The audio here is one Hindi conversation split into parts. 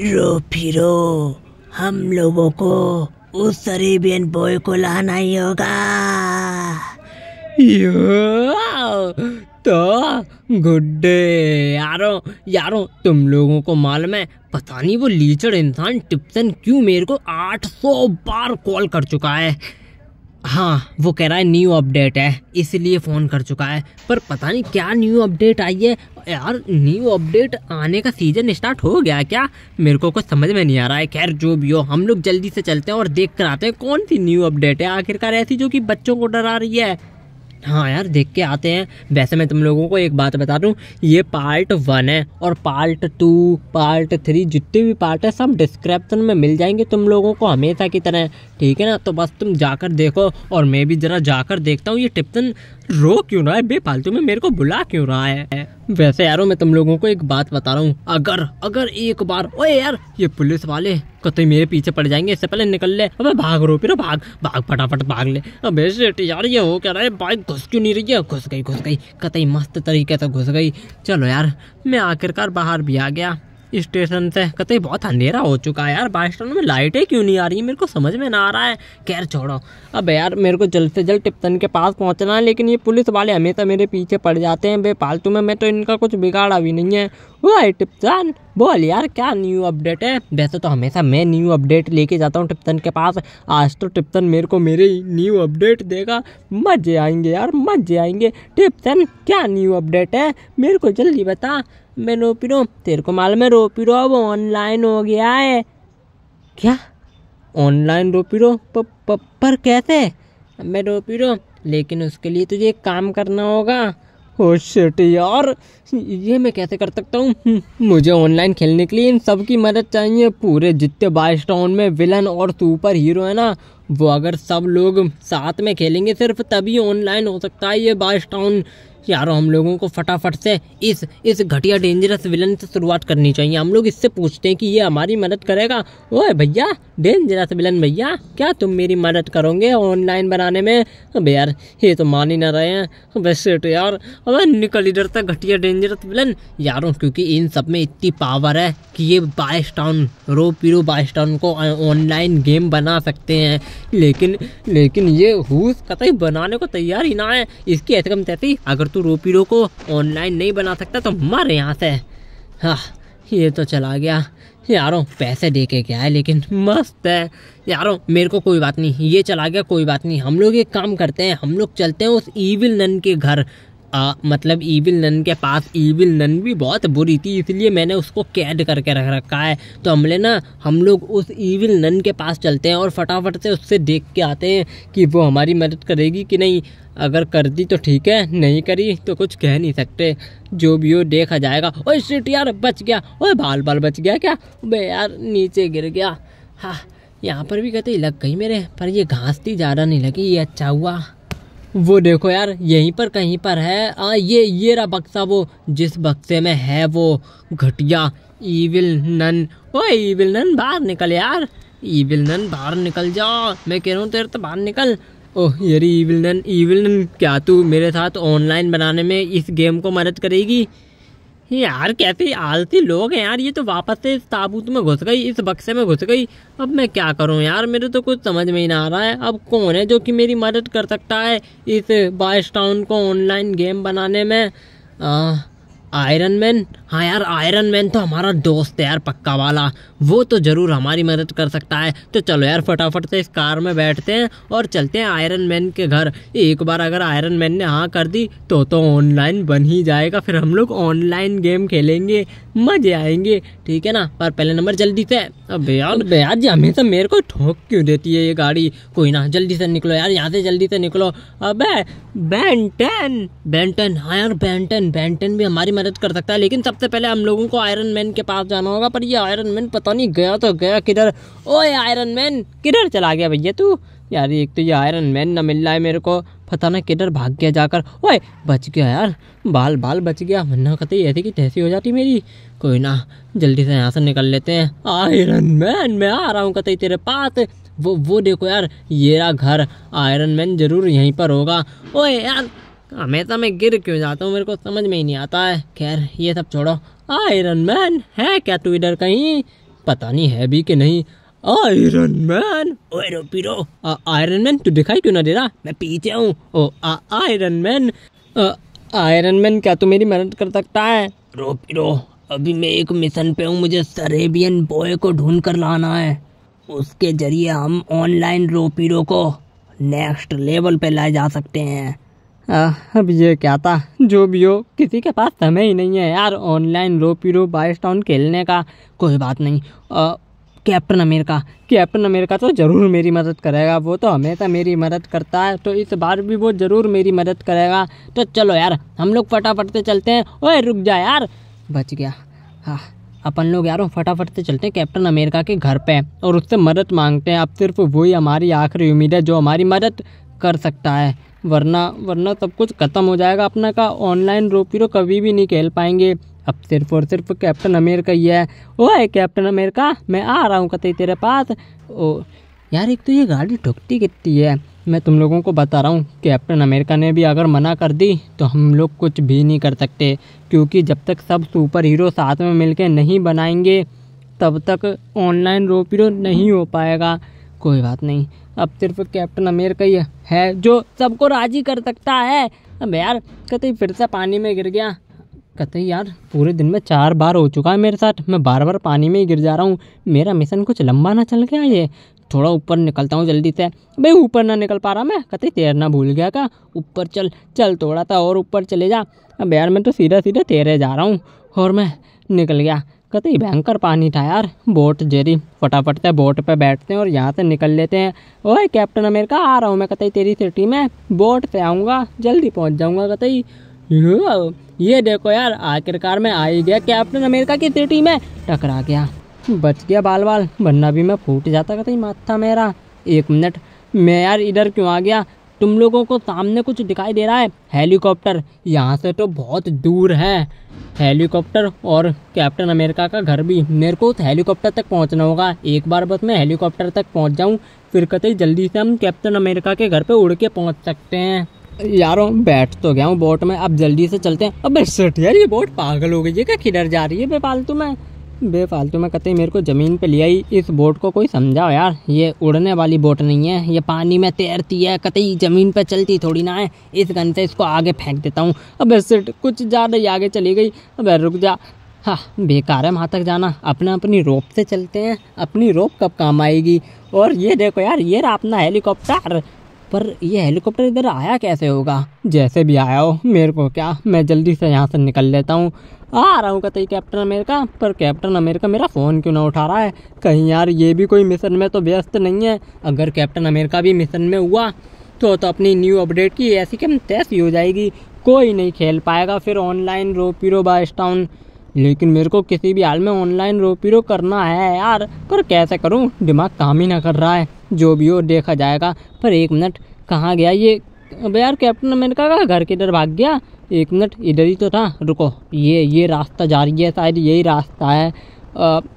रो फिरो हम लोगों को उस अरेबियन बॉय को लाना ही होगा तो गुड्डे यारो यारो तुम लोगों को मालूम है पता नहीं वो लीचड़ इंसान टिप्सन क्यों मेरे को 800 बार कॉल कर चुका है हाँ वो कह रहा है न्यू अपडेट है इसलिए फ़ोन कर चुका है पर पता नहीं क्या न्यू अपडेट आई है यार न्यू अपडेट आने का सीज़न स्टार्ट हो गया क्या मेरे को कुछ समझ में नहीं आ रहा है खैर जो भी हो हम लोग जल्दी से चलते हैं और देख कर आते हैं कौन सी न्यू अपडेट है आखिरकार ऐसी जो कि बच्चों को डरा रही है हाँ यार देख के आते हैं वैसे मैं तुम लोगों को एक बात बता दूँ ये पार्ट वन है और पार्ट टू पार्ट थ्री जितने भी पार्ट है सब डिस्क्रिप्शन में मिल जाएंगे तुम लोगों को हमेशा की तरह ठीक है ना तो बस तुम जाकर देखो और मैं भी ज़रा जाकर देखता हूँ ये टिप्सन रो क्यों रहा है बेफालतू में मेरे को बुला क्यों रहा है वैसे यारो मैं तुम लोगों को एक बात बता रहा हूँ अगर अगर एक बार ओए यार ये पुलिस वाले कतई मेरे पीछे पड़ जाएंगे इससे पहले निकल ले अबे भाग रो फिर भाग भाग फटाफट भाग ले अबे सेठ यार ये हो क्या रहा है बाइक घुस क्यों नहीं रही है घुस गई घुस गई कतई मस्त तरीके से घुस गई चलो यार मैं आखिरकार बाहर भी आ गया स्टेशन से कतई बहुत अंधेरा हो चुका है यार बाई स्टैंड में लाइटें क्यों नहीं आ रही मेरे को समझ में ना आ रहा है खैर छोड़ो अब यार मेरे को जल्द से जल्द टिप्टन के पास पहुंचना है लेकिन ये पुलिस वाले हमेशा तो मेरे पीछे पड़ जाते हैं बे फालतू में मैं तो इनका कुछ बिगाड़ा भी नहीं है वाई टिप्सन बोल यार क्या न्यू अपडेट है वैसे तो हमेशा मैं न्यू अपडेट लेके जाता हूँ टिप्तन के पास आज तो टिप्तन मेरे को मेरे न्यू अपडेट देगा मजे आएंगे यार मजे आएंगे टिप्टन क्या न्यू अपडेट है मेरे को जल्दी बता मैं रोपी रो तेरे को मालूम है पी रो अब ऑनलाइन हो गया है क्या ऑनलाइन रोपी रो प, प, पर कैसे मैं पी रो लेकिन उसके लिए तुझे एक काम करना होगा ओ शिट यार ये मैं कैसे कर सकता हूँ मुझे ऑनलाइन खेलने के लिए इन सब की मदद चाहिए पूरे जितने बाईस टाउन में विलन और सुपर हीरो है ना वो अगर सब लोग साथ में खेलेंगे सिर्फ तभी ऑनलाइन हो सकता है ये बाईस टाउन यारो हम लोगों को फटाफट से इस इस घटिया डेंजरस विलन से शुरुआत करनी चाहिए हम लोग इससे पूछते हैं कि ये हमारी मदद करेगा ओए भैया डेंजरस विलन भैया क्या तुम मेरी मदद करोगे ऑनलाइन बनाने में अब यार ये तो मान ही ना रहे हैं वैसे तो यार अब निकल इधर से घटिया डेंजरस विलन यारों क्योंकि इन सब में इतनी पावर है कि ये बाइस टाउन रो पीरो बाइस टाउन को ऑनलाइन गेम बना सकते हैं लेकिन लेकिन ये हूस कतई बनाने को तैयार ही ना है इसकी ऐसे कम तैसी अगर अगर तू रोपीडो को ऑनलाइन नहीं बना सकता तो मर यहाँ से हाँ ये तो चला गया यारों पैसे दे के क्या है लेकिन मस्त है यारों मेरे को कोई बात नहीं ये चला गया कोई बात नहीं हम लोग एक काम करते हैं हम लोग चलते हैं उस ईविल नन के घर आ, मतलब ईविल नन के पास ईविल नन भी बहुत बुरी थी इसलिए मैंने उसको कैद करके रख रखा है तो हमले ना हम लोग उस ईविल नन के पास चलते हैं और फटाफट से उससे देख के आते हैं कि वो हमारी मदद करेगी कि नहीं अगर कर दी तो ठीक है नहीं करी तो कुछ कह नहीं सकते जो भी हो देखा जाएगा ओ सीट यार बच गया ओ बाल बाल बच गया क्या वे यार नीचे गिर गया हाँ यहाँ पर भी कहते लग गई मेरे पर ये घास थी ज़्यादा नहीं लगी ये अच्छा हुआ वो देखो यार यहीं पर कहीं पर है आ, ये ये रहा बक्सा वो जिस बक्से में है वो घटिया ईविल नन ओ ईविल नन बाहर निकल यार ईविल नन बाहर निकल जा मैं कह रहा हूँ तेरे तो बाहर निकल ओह यार ईविल नन ईविल नन क्या तू मेरे साथ ऑनलाइन बनाने में इस गेम को मदद करेगी यार कैसे आलसी लोग हैं यार ये तो वापस से इस ताबूत में घुस गई इस बक्से में घुस गई अब मैं क्या करूं यार मेरे तो कुछ समझ में ही ना आ रहा है अब कौन है जो कि मेरी मदद कर सकता है इस बाइस टाउन को ऑनलाइन गेम बनाने में आयरन मैन हाँ यार आयरन मैन तो हमारा दोस्त है यार पक्का वाला वो तो ज़रूर हमारी मदद कर सकता है तो चलो यार फटाफट से इस कार में बैठते हैं और चलते हैं आयरन मैन के घर एक बार अगर आयरन मैन ने हाँ कर दी तो तो ऑनलाइन बन ही जाएगा फिर हम लोग ऑनलाइन गेम खेलेंगे मजे आएंगे ठीक है ना पर पहले नंबर जल्दी से अब यार भैया जी हमेशा मेरे को ठोक क्यों देती है ये गाड़ी कोई ना जल्दी से निकलो यार यहाँ से जल्दी से निकलो अब बैंटन बैंटन हाँ यार बैंटन बैंटन भी हमारी मदद कर सकता है लेकिन सबसे पहले हम लोगों को आयरन मैन के पास जाना होगा पर ये आयरन मैन पता पता नहीं गया तो गया किधर ओए आयरन मैन किधर चला गया भैया तू यार एक तो ये आयरन मैन ना मिल रहा है मेरे को पता ना किधर भाग गया जाकर ओए बच गया यार बाल बाल बच गया मन्ना कहते ये थी कि तैसी हो जाती मेरी कोई ना जल्दी से यहाँ से निकल लेते हैं आयरन मैन मैं आ रहा हूँ कहते तेरे पास वो वो देखो यार ये रहा घर आयरन मैन जरूर यहीं पर होगा ओए यार हमेशा तो मैं गिर क्यों जाता हूँ मेरे को समझ में ही नहीं आता है खैर ये सब छोड़ो आयरन मैन है क्या तू इधर कहीं पता नहीं है भी कि नहीं आयरन मैन रो पीरो आयरन मैन तू दिखाई क्यों ना दे रहा मैं पीछे हूँ ओ आयरन मैन आयरन मैन क्या तू मेरी मदद कर सकता है रो पीरो अभी मैं एक मिशन पे हूँ मुझे सरेबियन बॉय को ढूंढ कर लाना है उसके जरिए हम ऑनलाइन रोपीरो को नेक्स्ट लेवल पे लाए जा सकते हैं अब ये क्या था जो भी हो किसी के पास समय ही नहीं है यार ऑनलाइन रो पी रो बाइस टाउन खेलने का कोई बात नहीं आ, कैप्टन अमेरिका कैप्टन अमेरिका तो ज़रूर मेरी मदद करेगा वो तो हमेशा मेरी मदद करता है तो इस बार भी वो ज़रूर मेरी मदद करेगा तो चलो यार हम लोग फटाफट से चलते हैं ओए रुक जा यार बच गया हाँ अपन लोग यार फटाफट से चलते हैं कैप्टन अमेरिका के घर पे और उससे मदद मांगते हैं अब सिर्फ वही हमारी आखिरी उम्मीद है जो हमारी मदद कर सकता है वरना वरना सब कुछ ख़त्म हो जाएगा अपना का ऑनलाइन रोपीरो कभी भी नहीं खेल पाएंगे अब सिर्फ और सिर्फ कैप्टन अमेरिका ही है ओए कैप्टन अमेरिका मैं आ रहा हूँ कतई तेरे पास ओ यार एक तो ये गाड़ी ठुकती कितनी है मैं तुम लोगों को बता रहा हूँ कैप्टन अमेरिका ने भी अगर मना कर दी तो हम लोग कुछ भी नहीं कर सकते क्योंकि जब तक सब सुपर हीरो साथ में मिलके नहीं बनाएंगे तब तक ऑनलाइन रोपीरो नहीं हो पाएगा कोई बात नहीं अब सिर्फ कैप्टन अमेरिका ही है जो सबको राजी कर सकता है अब यार कतई फिर से पानी में गिर गया कतई यार पूरे दिन में चार बार हो चुका है मेरे साथ मैं बार बार पानी में ही गिर जा रहा हूँ मेरा मिशन कुछ लंबा ना चल गया ये थोड़ा ऊपर निकलता हूँ जल्दी से भाई ऊपर ना निकल पा रहा मैं कतई तैरना भूल गया का ऊपर चल चल थोड़ा सा और ऊपर चले जा अब यार मैं तो सीधा सीधा तैरे जा रहा हूँ और मैं निकल गया कतई भयंकर पानी था यार बोट जेरी फटाफट से बोट पे बैठते हैं और यहाँ से निकल लेते हैं ओए कैप्टन अमेरिका आ रहा हूँ मैं कतई तेरी सिटी में बोट से आऊँगा जल्दी पहुँच जाऊँगा कतई ये देखो यार आखिरकार मैं आ ही गया कैप्टन अमेरिका की सिटी में टकरा गया बच गया बाल बाल वरना भी मैं फूट जाता कतई माथा मेरा एक मिनट मैं यार इधर क्यों आ गया तुम लोगों को सामने कुछ दिखाई दे रहा है हेलीकॉप्टर यहाँ से तो बहुत दूर है हेलीकॉप्टर और कैप्टन अमेरिका का घर भी मेरे को उस हेलीकॉप्टर तक पहुँचना होगा एक बार बस मैं हेलीकॉप्टर तक पहुँच जाऊँ फिर कतई जल्दी से हम कैप्टन अमेरिका के घर पे उड़ के पहुँच सकते हैं यारो बैठ तो गया हूँ बोट में अब जल्दी से चलते हैं अब सिट यार ये बोट पागल हो गई है क्या किधर जा रही है बेपालतू में बेफालतू में कतई मेरे को ज़मीन पे ले आई इस बोट को कोई समझाओ यार ये उड़ने वाली बोट नहीं है ये पानी में तैरती है कतई ज़मीन पे चलती थोड़ी ना है इस गन से इसको आगे फेंक देता हूँ अब सिट कुछ ज़्यादा ही आगे चली गई अब रुक जा हाँ बेकार है वहाँ तक जाना अपने अपनी रोप से चलते हैं अपनी रोप कब काम आएगी और ये देखो यार ये रहा अपना हेलीकॉप्टर पर यह हेलीकॉप्टर इधर आया कैसे होगा जैसे भी आया हो मेरे को क्या मैं जल्दी से यहाँ से निकल लेता हूँ आ रहा हूँ कतई कैप्टन अमेरिका पर कैप्टन अमेरिका मेरा फ़ोन क्यों ना उठा रहा है कहीं यार ये भी कोई मिशन में तो व्यस्त नहीं है अगर कैप्टन अमेरिका भी मिशन में हुआ तो तो अपनी न्यू अपडेट की ऐसी कम तैसी हो जाएगी कोई नहीं खेल पाएगा फिर ऑनलाइन रोपी रो बाइस्टाउन लेकिन मेरे को किसी भी हाल में ऑनलाइन रोपी रो करना है यार पर कैसे करूँ दिमाग काम ही ना कर रहा है जो भी हो देखा जाएगा पर एक मिनट कहाँ गया ये अब यार कैप्टन अमेरिका का घर के इधर भाग गया एक मिनट इधर ही तो था रुको ये ये रास्ता जा रही है शायद यही रास्ता है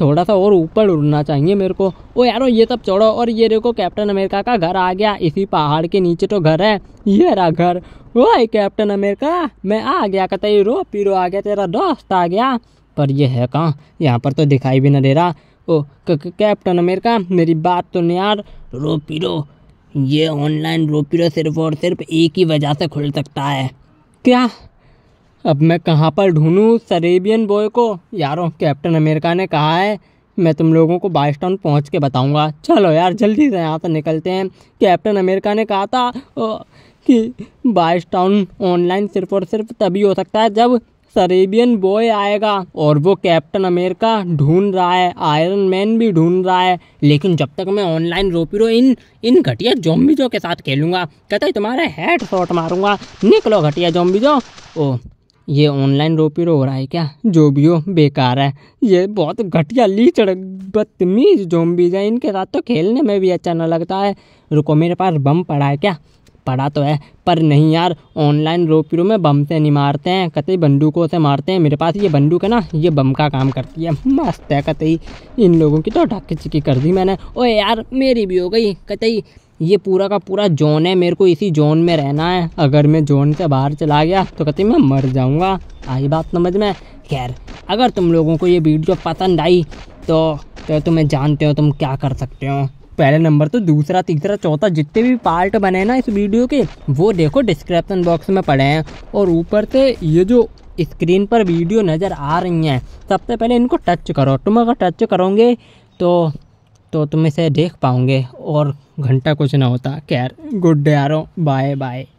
थोड़ा सा और ऊपर उड़ना चाहिए मेरे को ओ यारो ये सब चौड़ो और ये देखो कैप्टन अमेरिका का घर आ गया इसी पहाड़ के नीचे तो घर है ये रहा घर ओए कैप्टन अमेरिका मैं आ गया कतई रो पीरो आ गया तेरा दोस्त आ गया पर ये है कहाँ यहाँ पर तो दिखाई भी ना दे रहा ओ कैप्टन अमेरिका मेरी बात तो नहीं यार रोपीरो ये ऑनलाइन रोपीरो सिर्फ और सिर्फ एक ही वजह से खुल सकता है क्या अब मैं कहाँ पर ढूंढूँ सरेबियन बॉय को यारो कैप्टन अमेरिका ने कहा है मैं तुम लोगों को बाइस टाउन पहुँच के बताऊँगा चलो यार जल्दी से यहाँ से निकलते हैं कैप्टन अमेरिका ने कहा था ओ, कि बाइस टाउन ऑनलाइन सिर्फ और सिर्फ तभी हो सकता है जब सरेबियन बॉय आएगा और वो कैप्टन अमेरिका ढूंढ रहा है आयरन मैन भी ढूंढ रहा है लेकिन जब तक मैं ऑनलाइन रोपीरो इन इन घटिया जोम्बिजो के साथ खेलूंगा कहते है तुम्हारा हेड शॉट मारूंगा निकलो घटिया जोम्बिजो ओ ये ऑनलाइन रोपीरो हो रहा है क्या जो भी हो बेकार है ये बहुत घटिया लीचड़ बदतमीज जोम्बिज है इनके साथ तो खेलने में भी अच्छा ना लगता है रुको मेरे पास बम पड़ा है क्या पढ़ा तो है पर नहीं यार ऑनलाइन रोपीरो में बम से नहीं मारते हैं कतई बंदूकों से मारते हैं मेरे पास ये बंदूक है ना ये बम का काम करती है मस्त है कतई इन लोगों की तो ढक चिकी कर दी मैंने ओए यार मेरी भी हो गई कतई ये पूरा का पूरा जोन है मेरे को इसी जोन में रहना है अगर मैं जोन से बाहर चला गया तो कतई मैं मर जाऊँगा आई बात समझ में खैर अगर तुम लोगों को ये वीडियो पसंद आई तो, तो तुम्हें जानते हो तुम क्या कर सकते हो पहले नंबर तो दूसरा तीसरा चौथा जितने भी पार्ट बने ना इस वीडियो के वो देखो डिस्क्रिप्शन बॉक्स में पड़े हैं और ऊपर से ये जो स्क्रीन पर वीडियो नज़र आ रही हैं सबसे पहले इनको टच करो तुम अगर टच करोगे तो तो तुम इसे देख पाओगे और घंटा कुछ ना होता खैर गुड आरो बाय बाय